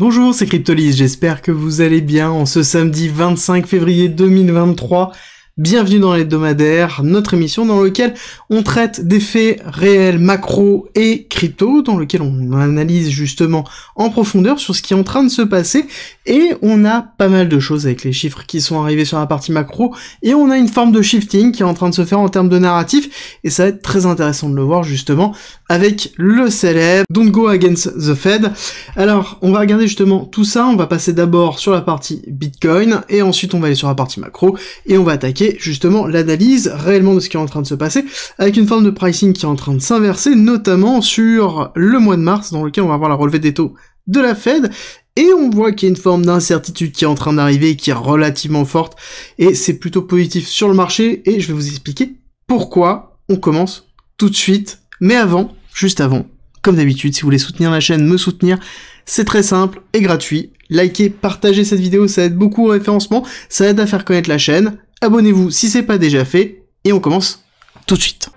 Bonjour, c'est Cryptolis, j'espère que vous allez bien en ce samedi 25 février 2023. Bienvenue dans l'hebdomadaire, notre émission dans laquelle on traite des faits réels, macro et crypto, dans lequel on analyse justement en profondeur sur ce qui est en train de se passer et on a pas mal de choses avec les chiffres qui sont arrivés sur la partie macro et on a une forme de shifting qui est en train de se faire en termes de narratif et ça va être très intéressant de le voir justement avec le célèbre Don't Go Against the Fed. Alors on va regarder justement tout ça, on va passer d'abord sur la partie Bitcoin et ensuite on va aller sur la partie macro et on va attaquer justement l'analyse réellement de ce qui est en train de se passer, avec une forme de pricing qui est en train de s'inverser, notamment sur le mois de mars, dans lequel on va avoir la relevée des taux de la Fed, et on voit qu'il y a une forme d'incertitude qui est en train d'arriver, qui est relativement forte, et c'est plutôt positif sur le marché, et je vais vous expliquer pourquoi on commence tout de suite, mais avant, juste avant, comme d'habitude, si vous voulez soutenir la chaîne, me soutenir, c'est très simple et gratuit, likez, partagez cette vidéo, ça aide beaucoup au référencement, ça aide à faire connaître la chaîne. Abonnez-vous si c'est pas déjà fait, et on commence tout de suite.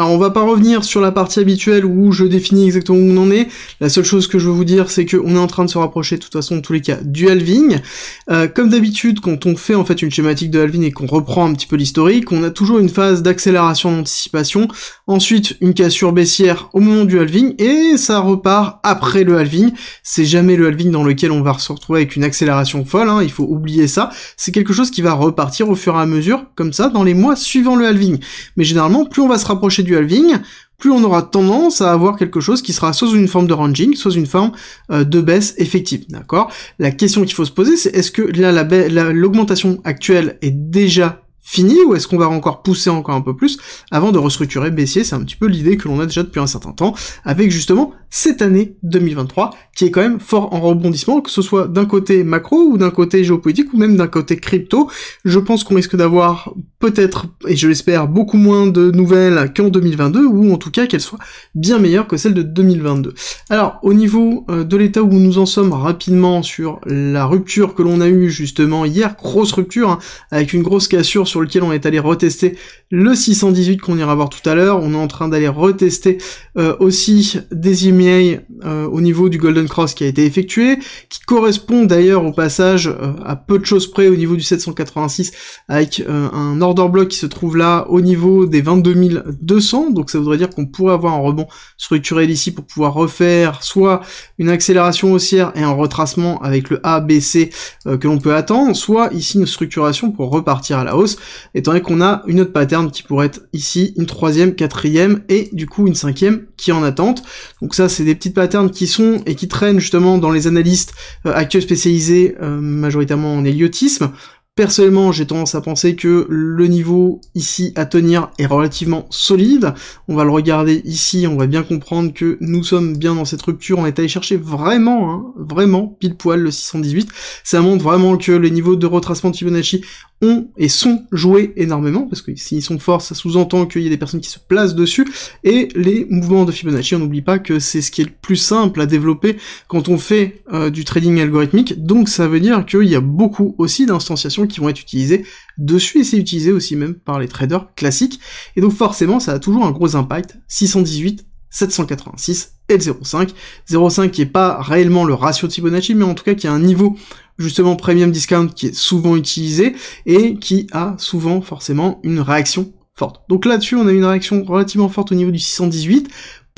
Alors on va pas revenir sur la partie habituelle où je définis exactement où on en est. La seule chose que je veux vous dire, c'est qu'on est en train de se rapprocher de toute façon de tous les cas du halving. Euh, comme d'habitude, quand on fait en fait une schématique de halving et qu'on reprend un petit peu l'historique, on a toujours une phase d'accélération d'anticipation, ensuite une cassure baissière au moment du halving et ça repart après le halving. C'est jamais le halving dans lequel on va se retrouver avec une accélération folle. Hein, il faut oublier ça. C'est quelque chose qui va repartir au fur et à mesure, comme ça, dans les mois suivant le halving. Mais généralement, plus on va se rapprocher du plus on aura tendance à avoir quelque chose qui sera sous une forme de ranging, soit une forme euh, de baisse effective, d'accord La question qu'il faut se poser, c'est est-ce que là l'augmentation actuelle est déjà fini ou est-ce qu'on va encore pousser encore un peu plus avant de restructurer baissier C'est un petit peu l'idée que l'on a déjà depuis un certain temps, avec justement cette année 2023 qui est quand même fort en rebondissement, que ce soit d'un côté macro ou d'un côté géopolitique ou même d'un côté crypto. Je pense qu'on risque d'avoir peut-être, et je l'espère, beaucoup moins de nouvelles qu'en 2022 ou en tout cas qu'elles soient bien meilleures que celles de 2022. Alors au niveau euh, de l'état où nous en sommes rapidement sur la rupture que l'on a eue justement hier, grosse rupture hein, avec une grosse cassure sur lequel on est allé retester le 618 qu'on ira voir tout à l'heure. On est en train d'aller retester euh, aussi des emails euh, au niveau du Golden Cross qui a été effectué, qui correspond d'ailleurs au passage euh, à peu de choses près au niveau du 786 avec un order block qui se trouve là au niveau des 22 200. Donc ça voudrait dire qu'on pourrait avoir un rebond structurel ici pour pouvoir refaire soit une accélération haussière et un retracement avec le ABC que l'on peut attendre, soit ici une structuration pour repartir à la hausse étant donné qu'on a une autre pattern qui pourrait être ici, une troisième, quatrième et du coup une cinquième qui est en attente. Donc ça, c'est des petites patterns qui sont et qui traînent justement dans les analystes euh, actuels spécialisés euh, majoritairement en héliotisme. Personnellement, j'ai tendance à penser que le niveau ici à tenir est relativement solide. On va le regarder ici, on va bien comprendre que nous sommes bien dans cette rupture. On est allé chercher vraiment, hein, vraiment, pile poil le 618. Ça montre vraiment que le niveau de retracement de Fibonacci ont et sont joués énormément, parce que s'ils sont forts, ça sous-entend qu'il y a des personnes qui se placent dessus, et les mouvements de Fibonacci, on n'oublie pas que c'est ce qui est le plus simple à développer quand on fait euh, du trading algorithmique, donc ça veut dire qu'il y a beaucoup aussi d'instantiations qui vont être utilisées dessus, et c'est utilisé aussi même par les traders classiques, et donc forcément ça a toujours un gros impact, 618, 786 et 0,5. 0,5 qui est pas réellement le ratio de Fibonacci, mais en tout cas qui a un niveau justement premium discount qui est souvent utilisé et qui a souvent forcément une réaction forte. Donc là-dessus, on a une réaction relativement forte au niveau du 618.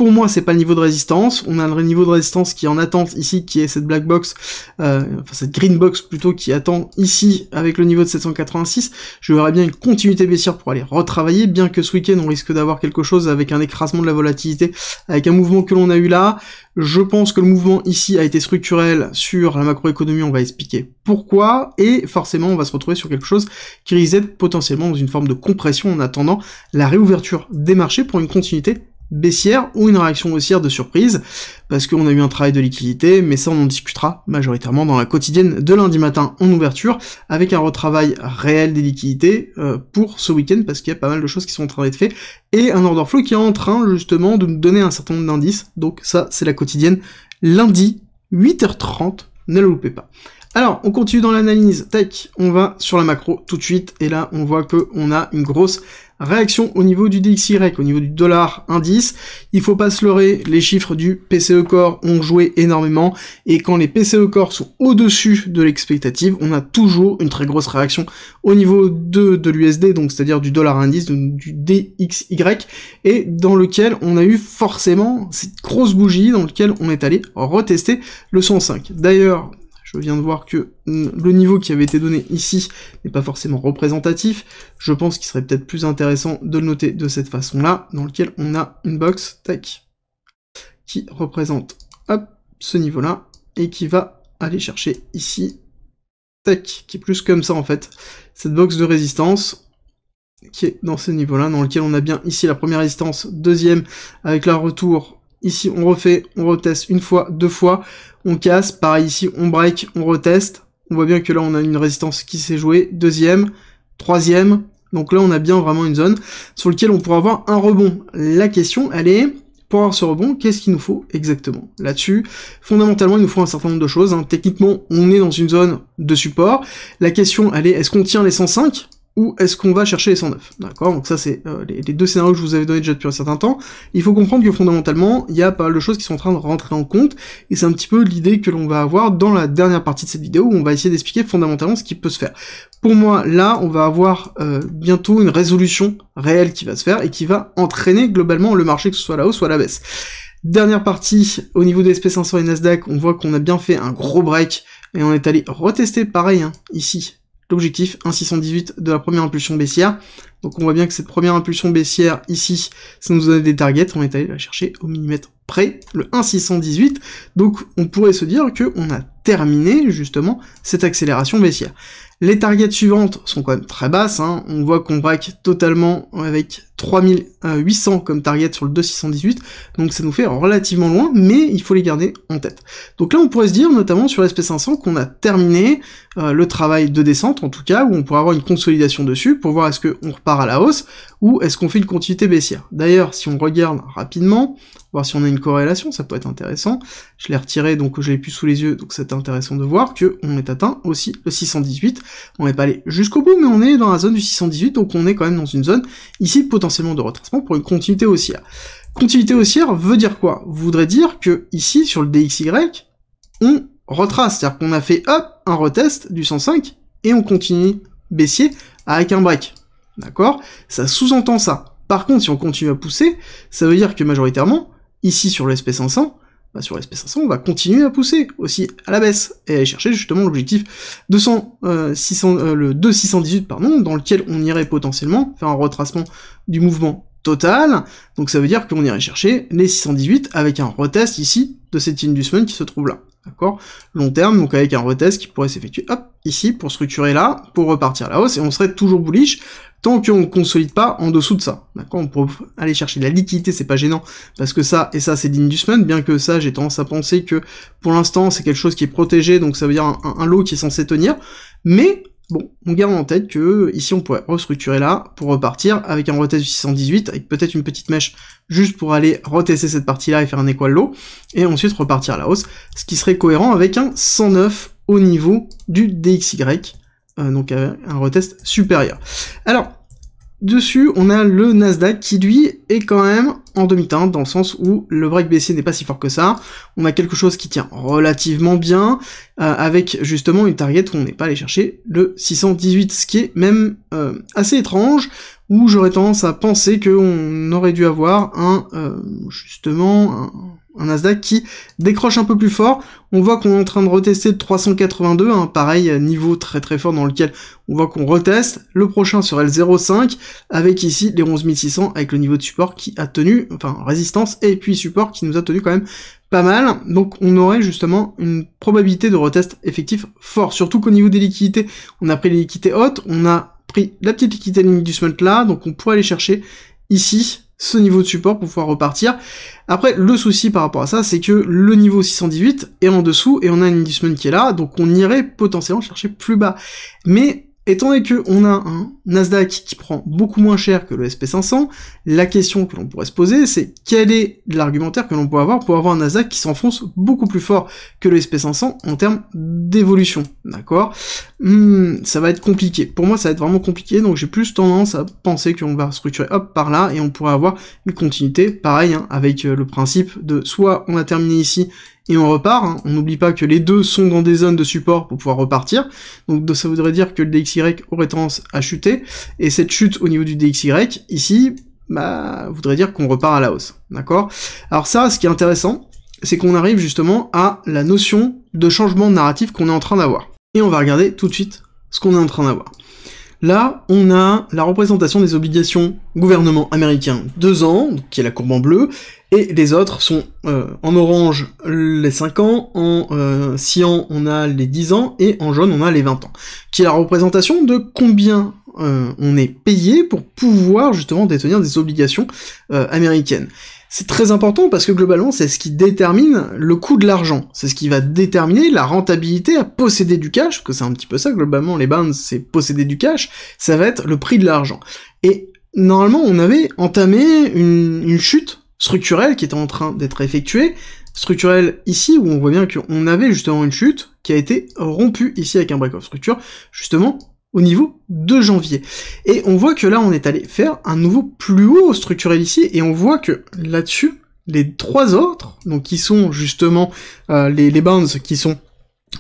Pour moi, c'est pas le niveau de résistance. On a le niveau de résistance qui est en attente ici, qui est cette black box, euh, enfin cette green box plutôt, qui attend ici avec le niveau de 786. Je verrais bien une continuité baissière pour aller retravailler, bien que ce week-end on risque d'avoir quelque chose avec un écrasement de la volatilité, avec un mouvement que l'on a eu là. Je pense que le mouvement ici a été structurel sur la macroéconomie, on va expliquer pourquoi, et forcément on va se retrouver sur quelque chose qui risque potentiellement dans une forme de compression en attendant la réouverture des marchés pour une continuité baissière ou une réaction haussière de surprise, parce qu'on a eu un travail de liquidité, mais ça on en discutera majoritairement dans la quotidienne de lundi matin en ouverture, avec un retravail réel des liquidités euh, pour ce week-end, parce qu'il y a pas mal de choses qui sont en train d'être faites, et un order flow qui est en train justement de nous donner un certain nombre d'indices, donc ça c'est la quotidienne lundi 8h30, ne le loupez pas. Alors, on continue dans l'analyse. tech. on va sur la macro tout de suite. Et là, on voit que on a une grosse réaction au niveau du DXY, au niveau du dollar indice. Il faut pas se leurrer, les chiffres du PCE Core ont joué énormément et quand les PCE Core sont au-dessus de l'expectative, on a toujours une très grosse réaction au niveau de, de l'USD, donc c'est-à-dire du dollar indice, du DXY, et dans lequel on a eu forcément cette grosse bougie dans lequel on est allé retester le 105. D'ailleurs, je viens de voir que mm, le niveau qui avait été donné ici n'est pas forcément représentatif. Je pense qu'il serait peut-être plus intéressant de le noter de cette façon-là, dans lequel on a une box, tech qui représente hop, ce niveau-là, et qui va aller chercher ici, tac, qui est plus comme ça en fait, cette box de résistance, qui est dans ce niveau-là, dans lequel on a bien ici la première résistance, deuxième avec la retour Ici, on refait, on reteste une fois, deux fois, on casse. Pareil ici, on break, on reteste. On voit bien que là, on a une résistance qui s'est jouée. Deuxième, troisième. Donc là, on a bien vraiment une zone sur laquelle on pourra avoir un rebond. La question, elle est, pour avoir ce rebond, qu'est-ce qu'il nous faut exactement Là-dessus, fondamentalement, il nous faut un certain nombre de choses. Hein. Techniquement, on est dans une zone de support. La question, elle est, est-ce qu'on tient les 105 ou est-ce qu'on va chercher les 109 D'accord Donc ça, c'est euh, les, deux scénarios que je vous avais donné déjà depuis un certain temps. Il faut comprendre que fondamentalement, il y a pas mal de choses qui sont en train de rentrer en compte, et c'est un petit peu l'idée que l'on va avoir dans la dernière partie de cette vidéo, où on va essayer d'expliquer fondamentalement ce qui peut se faire. Pour moi, là, on va avoir euh, bientôt une résolution réelle qui va se faire, et qui va entraîner globalement le marché, que ce soit à la hausse, ou à la baisse. Dernière partie, au niveau des SP500 et Nasdaq, on voit qu'on a bien fait un gros break, et on est allé retester pareil, hein, ici, l'objectif 1,618 de la première impulsion baissière. Donc on voit bien que cette première impulsion baissière ici, ça nous donne des targets, on est allé la chercher au millimètre près, le 1,618. Donc on pourrait se dire qu'on a terminer justement cette accélération baissière. Les targets suivantes sont quand même très basses, hein. on voit qu'on braque totalement avec 3800 comme target sur le 2618, donc ça nous fait relativement loin, mais il faut les garder en tête. Donc là on pourrait se dire, notamment sur l'SP500, qu'on a terminé euh, le travail de descente, en tout cas, où on pourrait avoir une consolidation dessus, pour voir est-ce qu'on repart à la hausse, ou est-ce qu'on fait une continuité baissière. D'ailleurs, si on regarde rapidement, voir si on a une corrélation, ça peut être intéressant, je l'ai retiré, donc je l'ai plus sous les yeux, donc ça intéressant de voir que on est atteint aussi le 618. On n'est pas allé jusqu'au bout, mais on est dans la zone du 618, donc on est quand même dans une zone ici potentiellement de retracement pour une continuité haussière. Continuité haussière veut dire quoi Voudrait dire que ici sur le DXY, on retrace, c'est-à-dire qu'on a fait hop un retest du 105 et on continue baissier avec un break. D'accord Ça sous-entend ça. Par contre, si on continue à pousser, ça veut dire que majoritairement, ici sur le SP500, bah sur l'SP500, on va continuer à pousser aussi à la baisse et aller chercher justement l'objectif de 600, 2618 pardon, dans lequel on irait potentiellement faire un retracement du mouvement total. Donc ça veut dire qu'on irait chercher les 618 avec un retest ici de cette semaine qui se trouve là. D'accord Long terme, donc avec un retest qui pourrait s'effectuer, hop, ici, pour structurer là, pour repartir la hausse, et on serait toujours bullish tant qu'on ne consolide pas en dessous de ça. D'accord On peut aller chercher de la liquidité, c'est pas gênant, parce que ça et ça c'est digne du semaine, bien que ça j'ai tendance à penser que pour l'instant c'est quelque chose qui est protégé, donc ça veut dire un lot qui est censé tenir, mais Bon, on garde en tête que ici on pourrait restructurer là pour repartir avec un retest du 618 avec peut-être une petite mèche juste pour aller retester cette partie-là et faire un équilibre, et ensuite repartir à la hausse, ce qui serait cohérent avec un 109 au niveau du DXY, euh, donc euh, un retest supérieur. Alors, Dessus, on a le Nasdaq qui, lui, est quand même en demi-teinte, dans le sens où le break baissier n'est pas si fort que ça. On a quelque chose qui tient relativement bien, euh, avec justement une target où on n'est pas allé chercher le 618, ce qui est même euh, assez étrange, où j'aurais tendance à penser qu'on aurait dû avoir un, euh, justement, un un Nasdaq qui décroche un peu plus fort. On voit qu'on est en train de retester 382, hein, pareil euh, niveau très très fort dans lequel on voit qu'on reteste. Le prochain serait le 05 avec ici les 11600 avec le niveau de support qui a tenu, enfin résistance et puis support qui nous a tenu quand même pas mal. Donc on aurait justement une probabilité de retest effectif fort, surtout qu'au niveau des liquidités, on a pris les liquidités hautes, on a pris la petite liquidité limite du semaine là, donc on pourrait aller chercher ici ce niveau de support pour pouvoir repartir. Après, le souci par rapport à ça, c'est que le niveau 618 est en dessous et on a une inducement qui est là, donc on irait potentiellement chercher plus bas. Mais Étant donné qu'on a un Nasdaq qui prend beaucoup moins cher que le SP500, la question que l'on pourrait se poser, c'est quel est l'argumentaire que l'on pourrait avoir pour avoir un Nasdaq qui s'enfonce beaucoup plus fort que le SP500 en termes d'évolution, d'accord hmm, Ça va être compliqué. Pour moi, ça va être vraiment compliqué, donc j'ai plus tendance à penser qu'on va structurer hop par là et on pourrait avoir une continuité, pareil, hein, avec euh, le principe de soit on a terminé ici et on repart. Hein. On n'oublie pas que les deux sont dans des zones de support pour pouvoir repartir. Donc ça voudrait dire que le DXY aurait tendance à chuter. Et cette chute au niveau du DXY, ici, bah, voudrait dire qu'on repart à la hausse. D'accord Alors ça, ce qui est intéressant, c'est qu'on arrive justement à la notion de changement de narratif qu'on est en train d'avoir. Et on va regarder tout de suite ce qu'on est en train d'avoir. Là, on a la représentation des obligations gouvernement américain 2 ans, qui est la courbe en bleu, et les autres sont euh, en orange les 5 ans, en euh, cyan on a les 10 ans, et en jaune on a les 20 ans, qui est la représentation de combien euh, on est payé pour pouvoir justement détenir des obligations américaines. C'est très important parce que globalement, c'est ce qui détermine le coût de l'argent. C'est ce qui va déterminer la rentabilité à posséder du cash, parce que c'est un petit peu ça globalement, les bands, c'est posséder du cash, ça va être le prix de l'argent. Et normalement, on avait entamé une, une chute structurelle qui était en train d'être effectuée, structurelle ici, où on voit bien qu'on avait justement une chute qui a été rompue ici avec un break-off structure, justement au niveau de janvier. Et on voit que là, on est allé faire un nouveau plus haut structurel ici, et on voit que là-dessus, les trois autres, donc qui sont justement euh, les, les bounds qui sont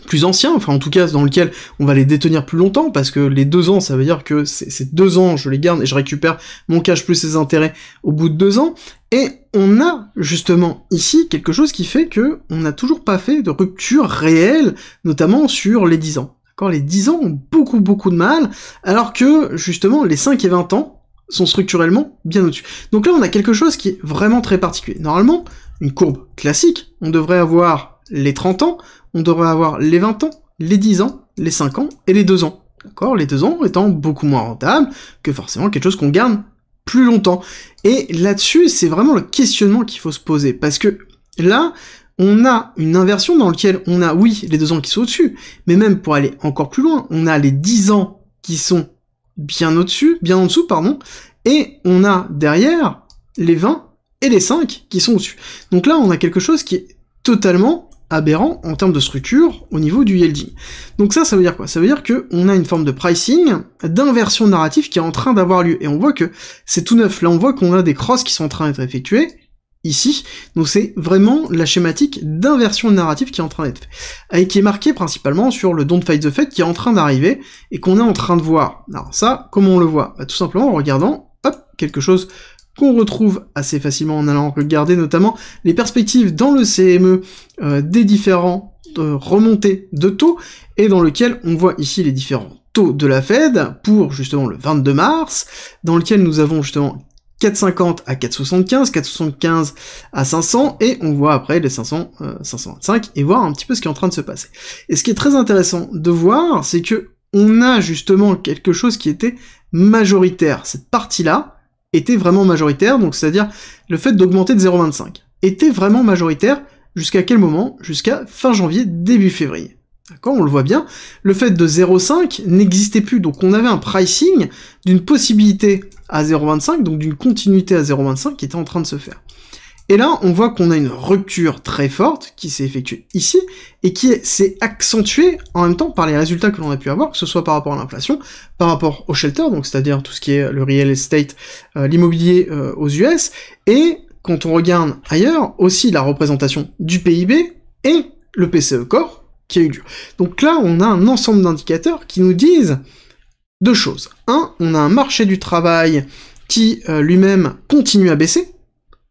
plus anciens, enfin en tout cas dans lequel on va les détenir plus longtemps, parce que les deux ans, ça veut dire que ces deux ans, je les garde et je récupère mon cash plus ses intérêts au bout de deux ans, et on a justement ici quelque chose qui fait que on n'a toujours pas fait de rupture réelle, notamment sur les dix ans les 10 ans ont beaucoup beaucoup de mal, alors que justement les 5 et 20 ans sont structurellement bien au-dessus. Donc là on a quelque chose qui est vraiment très particulier. Normalement, une courbe classique, on devrait avoir les 30 ans, on devrait avoir les 20 ans, les 10 ans, les 5 ans et les 2 ans. D'accord Les 2 ans étant beaucoup moins rentables que forcément quelque chose qu'on garde plus longtemps. Et là-dessus, c'est vraiment le questionnement qu'il faut se poser, parce que là, on a une inversion dans laquelle on a, oui, les deux ans qui sont au-dessus, mais même pour aller encore plus loin, on a les 10 ans qui sont bien au-dessus, bien en dessous, pardon, et on a derrière les 20 et les 5 qui sont au-dessus. Donc là, on a quelque chose qui est totalement aberrant en termes de structure au niveau du yielding. Donc ça, ça veut dire quoi Ça veut dire qu'on a une forme de pricing, d'inversion narrative qui est en train d'avoir lieu. Et on voit que c'est tout neuf. Là, on voit qu'on a des crosses qui sont en train d'être effectuées, ici. Donc c'est vraiment la schématique d'inversion narrative qui est en train d'être faite, et qui est marquée principalement sur le Don't Fight the Fed qui est en train d'arriver, et qu'on est en train de voir. Alors ça, comment on le voit bah, Tout simplement en regardant, hop, quelque chose qu'on retrouve assez facilement en allant regarder notamment les perspectives dans le CME euh, des différents euh, remontées de taux, et dans lequel on voit ici les différents taux de la Fed pour justement le 22 mars, dans lequel nous avons justement 450 à 475, 475 à 500, et on voit après les 500, 525, euh, et voir un petit peu ce qui est en train de se passer. Et ce qui est très intéressant de voir, c'est que on a justement quelque chose qui était majoritaire. Cette partie-là était vraiment majoritaire, donc c'est-à-dire le fait d'augmenter de 0,25 était vraiment majoritaire jusqu'à quel moment Jusqu'à fin janvier, début février. D'accord On le voit bien. Le fait de 0,5 n'existait plus. Donc on avait un pricing d'une possibilité à 0,25, donc d'une continuité à 0,25 qui était en train de se faire. Et là, on voit qu'on a une rupture très forte qui s'est effectuée ici et qui s'est accentuée en même temps par les résultats que l'on a pu avoir, que ce soit par rapport à l'inflation, par rapport au shelter, donc c'est-à-dire tout ce qui est le real estate, euh, l'immobilier euh, aux US, et quand on regarde ailleurs, aussi la représentation du PIB et le PCE Core, donc là, on a un ensemble d'indicateurs qui nous disent deux choses. Un, on a un marché du travail qui euh, lui-même continue à baisser.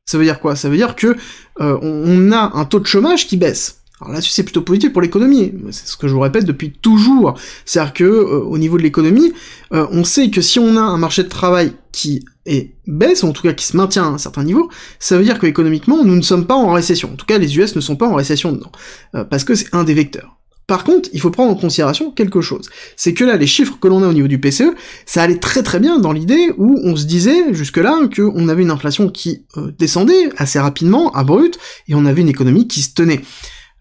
Ça veut dire quoi Ça veut dire que euh, on a un taux de chômage qui baisse. Alors là-dessus, c'est plutôt positif pour l'économie. C'est ce que je vous répète depuis toujours. C'est-à-dire que euh, au niveau de l'économie, on sait que si on a un marché de travail qui et baisse, en tout cas qui se maintient à un certain niveau, ça veut dire que économiquement, nous ne sommes pas en récession. En tout cas, les US ne sont pas en récession dedans, euh, parce que c'est un des vecteurs. Par contre, il faut prendre en considération quelque chose. C'est que là, les chiffres que l'on a au niveau du PCE, ça allait très très bien dans l'idée où on se disait jusque-là qu'on avait une inflation qui euh, descendait assez rapidement, à brut, et on avait une économie qui se tenait.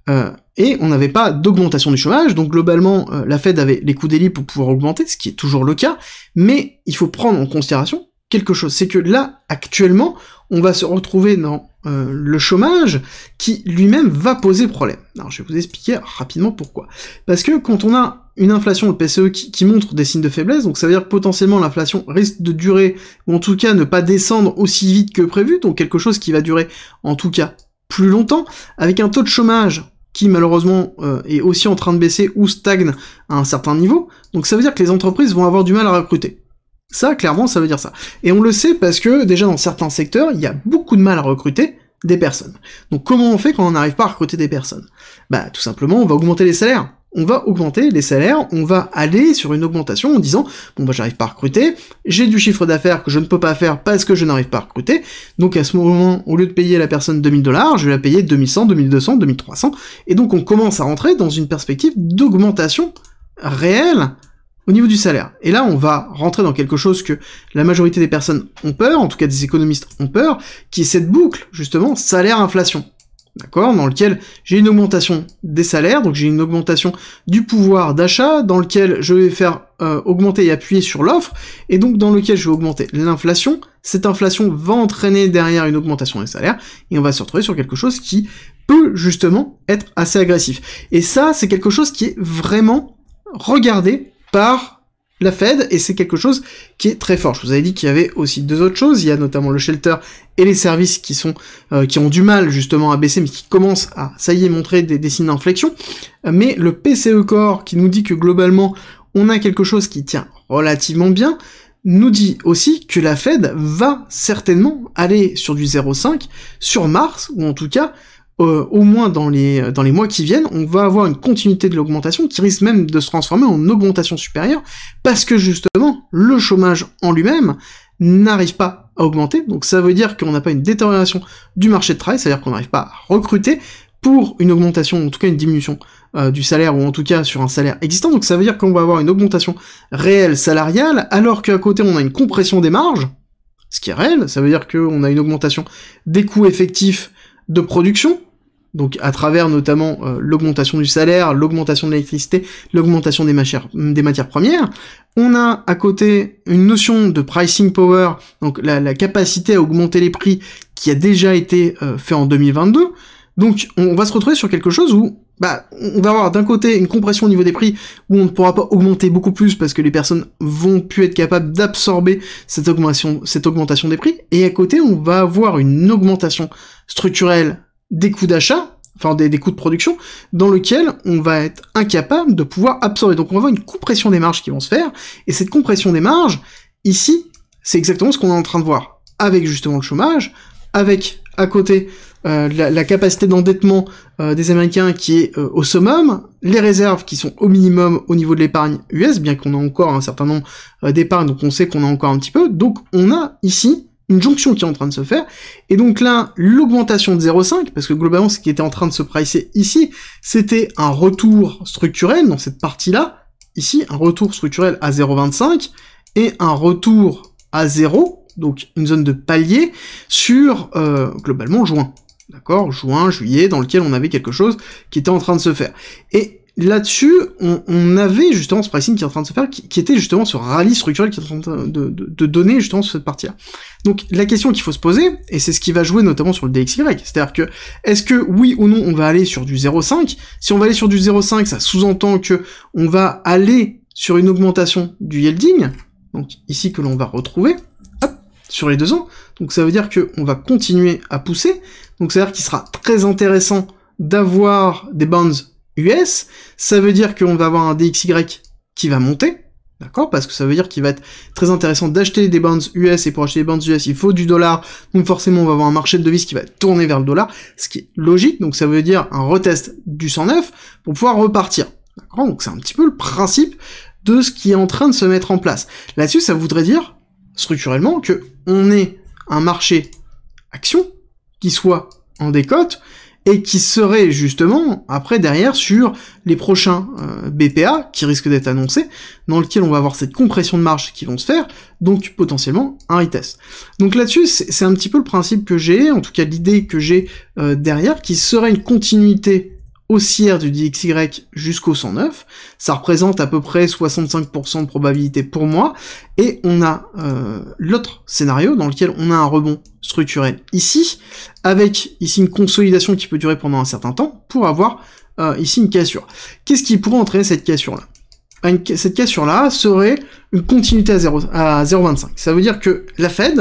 Euh, et on n'avait pas d'augmentation du chômage, donc globalement, la Fed avait les coûts d'élite pour pouvoir augmenter, ce qui est toujours le cas, mais il faut prendre en considération quelque chose. C'est que là, actuellement, on va se retrouver dans euh, le chômage qui lui-même va poser problème. Alors je vais vous expliquer rapidement pourquoi. Parce que quand on a une inflation, le PCE, qui, montre des signes de faiblesse, donc ça veut dire que potentiellement l'inflation risque de durer, ou en tout cas ne pas descendre aussi vite que prévu, donc quelque chose qui va durer en tout cas plus longtemps, avec un taux de chômage qui malheureusement euh, est aussi en train de baisser ou stagne à un certain niveau, donc ça veut dire que les entreprises vont avoir du mal à recruter. Ça, clairement, ça veut dire ça. Et on le sait parce que déjà dans certains secteurs, il y a beaucoup de mal à recruter des personnes. Donc comment on fait quand on n'arrive pas à recruter des personnes Bah tout simplement, on va augmenter les salaires. On va augmenter les salaires, on va aller sur une augmentation en disant bon bah j'arrive pas à recruter, j'ai du chiffre d'affaires que je ne peux pas faire parce que je n'arrive pas à recruter. Donc à ce moment, au lieu de payer la personne 2000 dollars, je vais la payer 2100, 2200, 2300 et donc on commence à rentrer dans une perspective d'augmentation réelle au niveau du salaire. Et là, on va rentrer dans quelque chose que la majorité des personnes ont peur, en tout cas des économistes ont peur, qui est cette boucle, justement, salaire-inflation. D'accord Dans lequel j'ai une augmentation des salaires, donc j'ai une augmentation du pouvoir d'achat, dans lequel je vais faire euh, augmenter et appuyer sur l'offre, et donc dans lequel je vais augmenter l'inflation. Cette inflation va entraîner derrière une augmentation des salaires, et on va se retrouver sur quelque chose qui peut justement être assez agressif. Et ça, c'est quelque chose qui est vraiment regardé par la Fed, et c'est quelque chose qui est très fort. Je vous avais dit qu'il y avait aussi deux autres choses, il y a notamment le shelter et les services qui sont euh, qui ont du mal justement à baisser, mais qui commencent à, ça y est, montrer des, des signes d'inflexion. Mais le PCE Core, qui nous dit que globalement, on a quelque chose qui tient relativement bien, nous dit aussi que la Fed va certainement aller sur du 0,5 sur Mars, ou en tout cas euh, au moins dans les, dans les mois qui viennent, on va avoir une continuité de l'augmentation qui risque même de se transformer en augmentation supérieure, parce que justement, le chômage en lui-même n'arrive pas à augmenter, donc ça veut dire qu'on n'a pas une détérioration du marché de travail, c'est-à-dire qu'on n'arrive pas à recruter pour une augmentation, en tout cas une diminution euh, du salaire, ou en tout cas sur un salaire existant, donc ça veut dire qu'on va avoir une augmentation réelle salariale, alors qu'à côté on a une compression des marges, ce qui est réel, ça veut dire qu'on a une augmentation des coûts effectifs de production, donc à travers notamment euh, l'augmentation du salaire, l'augmentation de l'électricité, l'augmentation des, matières premières. On a à côté une notion de pricing power, donc la, capacité à augmenter les prix qui a déjà été euh, fait en 2022. Donc on va se retrouver sur quelque chose où bah, on va avoir d'un côté une compression au niveau des prix où on ne pourra pas augmenter beaucoup plus parce que les personnes vont plus être capables d'absorber cette augmentation, cette augmentation des prix. Et à côté, on va avoir une augmentation structurelle des coûts d'achat, enfin des, coûts de production, dans lequel on va être incapable de pouvoir absorber. Donc on va avoir une compression des marges qui vont se faire, et cette compression des marges, ici, c'est exactement ce qu'on est en train de voir, avec justement le chômage, avec à côté euh, la, capacité d'endettement euh, des Américains qui est euh, au summum, les réserves qui sont au minimum au niveau de l'épargne US, bien qu'on a encore un certain nombre d'épargnes, donc on sait qu'on a encore un petit peu, donc on a ici une jonction qui est en train de se faire. Et donc là, l'augmentation de 0,5, parce que globalement, ce qui était en train de se pricer ici, c'était un retour structurel dans cette partie-là, ici, un retour structurel à 0,25 et un retour à 0, donc une zone de palier, sur, euh, globalement, juin. D'accord Juin, juillet, dans lequel on avait quelque chose qui était en train de se faire. Et là-dessus, on, avait justement ce pricing qui est en train de se faire, qui, était justement ce rallye structurel qui est en train de, de, de donner justement cette partie-là. Donc la question qu'il faut se poser, et c'est ce qui va jouer notamment sur le DXY, c'est-à-dire que est-ce que oui ou non on va aller sur du 0,5 Si on va aller sur du 0,5, ça sous-entend que on va aller sur une augmentation du yielding, donc ici que l'on va retrouver, hop, sur les deux ans. Donc ça veut dire qu'on va continuer à pousser, donc c'est-à-dire qu'il sera très intéressant d'avoir des bonds. US, ça veut dire qu'on va avoir un DXY qui va monter, D'accord Parce que ça veut dire qu'il va être très intéressant d'acheter des bandes US, et pour acheter des bandes US, il faut du dollar, donc forcément on va avoir un marché de devises qui va tourner vers le dollar, ce qui est logique, donc ça veut dire un retest du 109 pour pouvoir repartir. Donc c'est un petit peu le principe de ce qui est en train de se mettre en place. Là-dessus, ça voudrait dire, structurellement, que on est un marché action qui soit en décote, et qui serait justement après derrière sur les prochains euh, BPA qui risquent d'être annoncés, dans lequel on va avoir cette compression de marge qui vont se faire, donc potentiellement un retest. Donc là-dessus, c'est un petit peu le principe que j'ai, en tout cas l'idée que j'ai euh, derrière, qui serait une continuité haussière du DXY jusqu'au 109. Ça représente à peu près 65% de probabilité pour moi. Et on a euh, l'autre scénario dans lequel on a un rebond structurel ici, avec ici une consolidation qui peut durer pendant un certain temps, pour avoir euh, ici une cassure. Qu'est-ce qui pourrait entraîner cette cassure-là Cette cassure-là serait une continuité à 0,25. À 0,25. ça veut dire que la Fed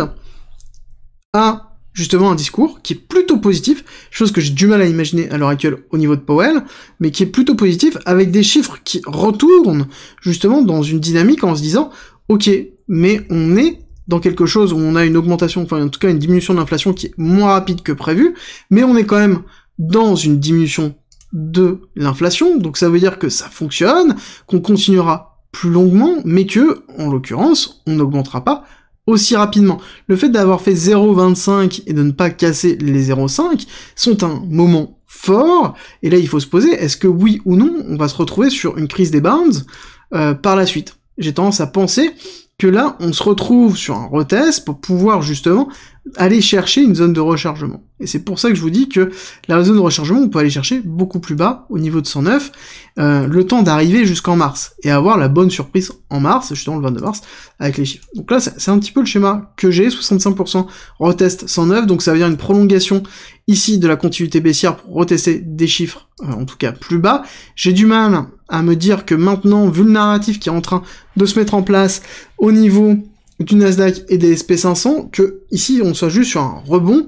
a justement un discours qui est plutôt positif, chose que j'ai du mal à imaginer à l'heure actuelle au niveau de Powell, mais qui est plutôt positif avec des chiffres qui retournent justement dans une dynamique en se disant ok, mais on est dans quelque chose où on a une augmentation, enfin en tout cas une diminution de l'inflation qui est moins rapide que prévu, mais on est quand même dans une diminution de l'inflation, donc ça veut dire que ça fonctionne, qu'on continuera plus longuement, mais que, en l'occurrence, on n'augmentera pas aussi rapidement. Le fait d'avoir fait 0,25 et de ne pas casser les 0,5 sont un moment fort, et là il faut se poser, est-ce que oui ou non, on va se retrouver sur une crise des bounds euh, par la suite J'ai tendance à penser que là, on se retrouve sur un retest pour pouvoir justement aller chercher une zone de rechargement. Et c'est pour ça que je vous dis que la zone de rechargement, on peut aller chercher beaucoup plus bas, au niveau de 109, euh, le temps d'arriver jusqu'en mars, et avoir la bonne surprise en mars, justement le 22 mars, avec les chiffres. Donc là, c'est un petit peu le schéma que j'ai, 65% retest 109, donc ça veut dire une prolongation ici de la continuité baissière pour retester des chiffres, euh, en tout cas plus bas. J'ai du mal à me dire que maintenant, vu le narratif qui est en train de se mettre en place au niveau du Nasdaq et des SP500 que ici on soit juste sur un rebond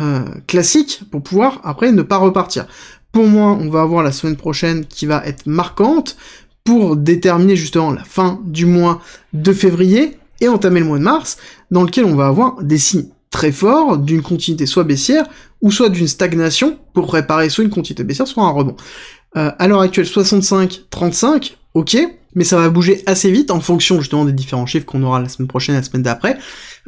euh, classique pour pouvoir après ne pas repartir. Pour moi, on va avoir la semaine prochaine qui va être marquante pour déterminer justement la fin du mois de février et entamer le mois de mars dans lequel on va avoir des signes très forts d'une continuité soit baissière ou soit d'une stagnation pour préparer soit une continuité baissière soit un rebond. Euh, à l'heure actuelle 65-35, ok, mais ça va bouger assez vite en fonction justement des différents chiffres qu'on aura la semaine prochaine, la semaine d'après,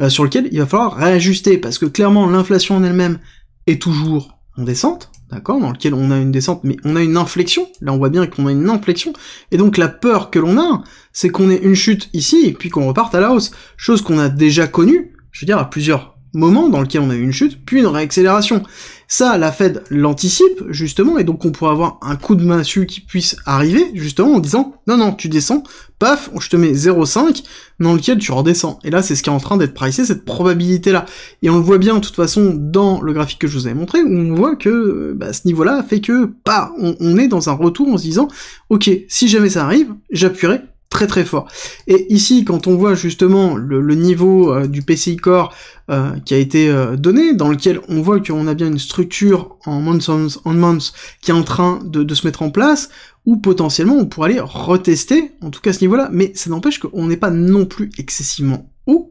euh, sur lequel il va falloir réajuster, parce que clairement l'inflation en elle-même est toujours en descente, d'accord, dans lequel on a une descente, mais on a une inflexion, là on voit bien qu'on a une inflexion, et donc la peur que l'on a, c'est qu'on ait une chute ici, et puis qu'on reparte à la hausse, chose qu'on a déjà connue, je veux dire, à plusieurs moment dans lequel on a eu une chute, puis une réaccélération. Ça, la Fed l'anticipe, justement, et donc on pourrait avoir un coup de massue qui puisse arriver, justement, en disant, non, non, tu descends, paf, je te mets 0,5, dans lequel tu redescends. Et là, c'est ce qui est en train d'être pricé, cette probabilité-là. Et on le voit bien, de toute façon, dans le graphique que je vous avais montré, on voit que euh, bah, ce niveau-là fait que, pas, on, on, est dans un retour en se disant, ok, si jamais ça arrive, j'appuierai très très fort. Et ici, quand on voit justement le, niveau euh, du PCI Core euh, qui a été euh, donné, dans lequel on voit qu'on a bien une structure en months on, months qui est en train de, se mettre en place, ou potentiellement on pourrait aller retester, en tout cas ce niveau-là, mais ça n'empêche qu'on n'est pas non plus excessivement haut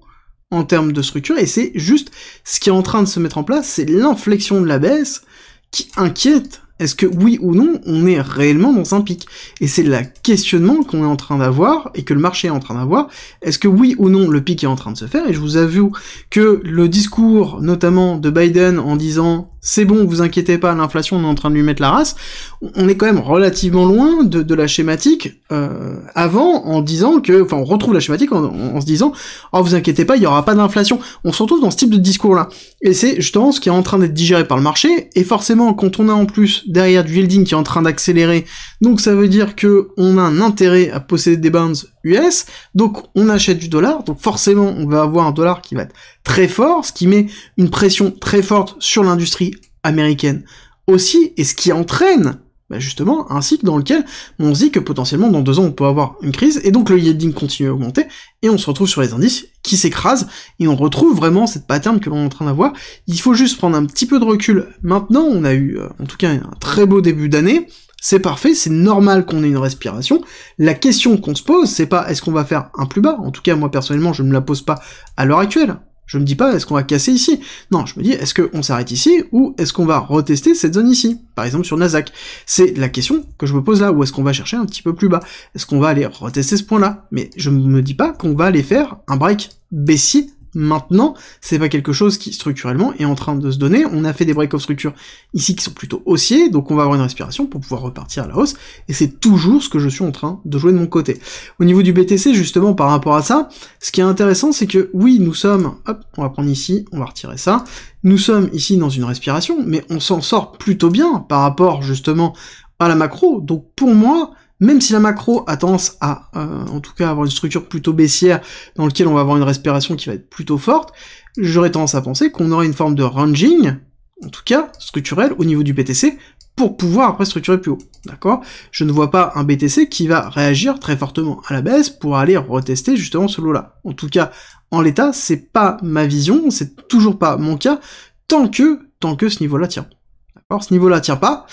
en termes de structure, et c'est juste ce qui est en train de se mettre en place, c'est l'inflexion de la baisse qui inquiète est-ce que oui ou non, on est réellement dans un pic Et c'est le questionnement qu'on est en train d'avoir et que le marché est en train d'avoir. Est-ce que oui ou non, le pic est en train de se faire Et je vous avoue que le discours, notamment de Biden, en disant c'est bon, vous inquiétez pas, l'inflation, on est en train de lui mettre la race, on est quand même relativement loin de, la schématique euh, avant en disant que, enfin, on retrouve la schématique en, se disant oh vous inquiétez pas, il y aura pas d'inflation. On se retrouve dans ce type de discours là. Et c'est justement ce qui est en train d'être digéré par le marché. Et forcément, quand on a en plus derrière du yielding qui est en train d'accélérer. Donc ça veut dire que on a un intérêt à posséder des bonds US. Donc on achète du dollar. Donc forcément, on va avoir un dollar qui va être très fort, ce qui met une pression très forte sur l'industrie américaine aussi, et ce qui entraîne bah, justement un cycle dans lequel on se dit que potentiellement dans deux ans on peut avoir une crise, et donc le yielding continue à augmenter, et on se retrouve sur les indices, qui s'écrase, et on retrouve vraiment cette pattern que l'on est en train d'avoir. Il faut juste prendre un petit peu de recul. Maintenant, on a eu, euh, en tout cas, un très beau début d'année, c'est parfait, c'est normal qu'on ait une respiration. La question qu'on se pose, c'est pas est-ce qu'on va faire un plus bas En tout cas, moi personnellement, je ne me la pose pas à l'heure actuelle. Je me dis pas, est-ce qu'on va casser ici Non, je me dis, est-ce qu'on s'arrête ici ou est-ce qu'on va retester cette zone ici Par exemple sur Nasdaq. C'est la question que je me pose là, ou est-ce qu'on va chercher un petit peu plus bas Est-ce qu'on va aller retester ce point-là Mais je me dis pas qu'on va aller faire un break baissier maintenant, c'est pas quelque chose qui structurellement est en train de se donner. On a fait des break-off structures ici qui sont plutôt haussiers, donc on va avoir une respiration pour pouvoir repartir à la hausse, et c'est toujours ce que je suis en train de jouer de mon côté. Au niveau du BTC, justement, par rapport à ça, ce qui est intéressant, c'est que oui, nous sommes, hop, on va prendre ici, on va retirer ça, nous sommes ici dans une respiration, mais on s'en sort plutôt bien par rapport justement à la macro, donc pour moi, même si la macro a tendance à, euh, en tout cas, avoir une structure plutôt baissière, dans laquelle on va avoir une respiration qui va être plutôt forte, j'aurais tendance à penser qu'on aurait une forme de ranging, en tout cas structurel, au niveau du BTC, pour pouvoir après structurer plus haut. D'accord Je ne vois pas un BTC qui va réagir très fortement à la baisse pour aller retester justement ce lot-là. En tout cas, en l'état, c'est pas ma vision, c'est toujours pas mon cas, tant que, tant que ce niveau-là tient. D'accord Ce niveau-là tient pas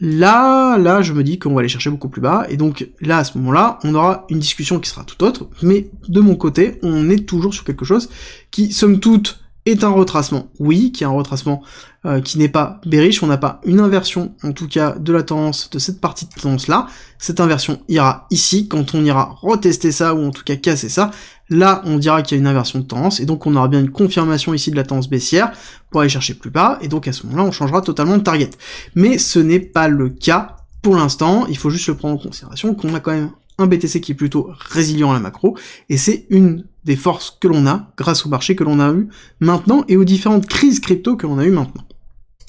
Là, là, je me dis qu'on va aller chercher beaucoup plus bas, et donc là, à ce moment-là, on aura une discussion qui sera tout autre, mais de mon côté, on est toujours sur quelque chose qui, somme toute, est un retracement, oui, qui est un retracement euh, qui n'est pas bearish, on n'a pas une inversion, en tout cas, de la tendance, de cette partie de tendance-là, cette inversion ira ici, quand on ira retester ça, ou en tout cas casser ça, Là, on dira qu'il y a une inversion de tendance, et donc on aura bien une confirmation ici de la tendance baissière pour aller chercher plus bas, et donc à ce moment-là, on changera totalement de target. Mais ce n'est pas le cas pour l'instant, il faut juste le prendre en considération qu'on a quand même un BTC qui est plutôt résilient à la macro, et c'est une des forces que l'on a grâce au marché que l'on a eu maintenant et aux différentes crises crypto que l'on a eu maintenant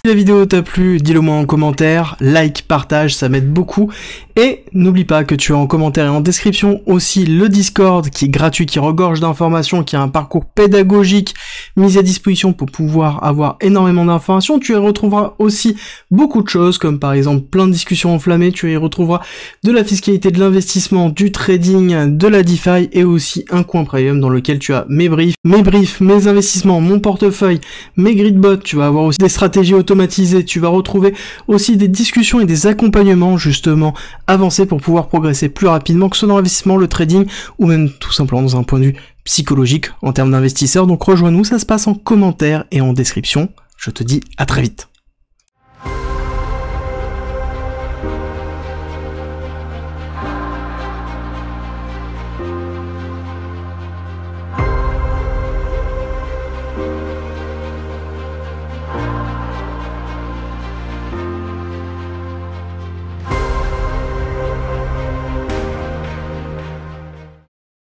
la vidéo t'a plu, dis-le moi en commentaire, like, partage, ça m'aide beaucoup. Et n'oublie pas que tu as en commentaire et en description aussi le Discord qui est gratuit, qui regorge d'informations, qui a un parcours pédagogique mis à disposition pour pouvoir avoir énormément d'informations. Tu y retrouveras aussi beaucoup de choses comme par exemple plein de discussions enflammées, tu y retrouveras de la fiscalité, de l'investissement, du trading, de la DeFi et aussi un coin premium dans lequel tu as mes briefs, mes briefs, mes investissements, mon portefeuille, mes gridbots, tu vas avoir aussi des stratégies auto tu vas retrouver aussi des discussions et des accompagnements justement avancés pour pouvoir progresser plus rapidement, que ce investissement, dans l'investissement, le trading ou même tout simplement dans un point de vue psychologique en termes d'investisseurs. Donc rejoins-nous, ça se passe en commentaire et en description. Je te dis à très vite.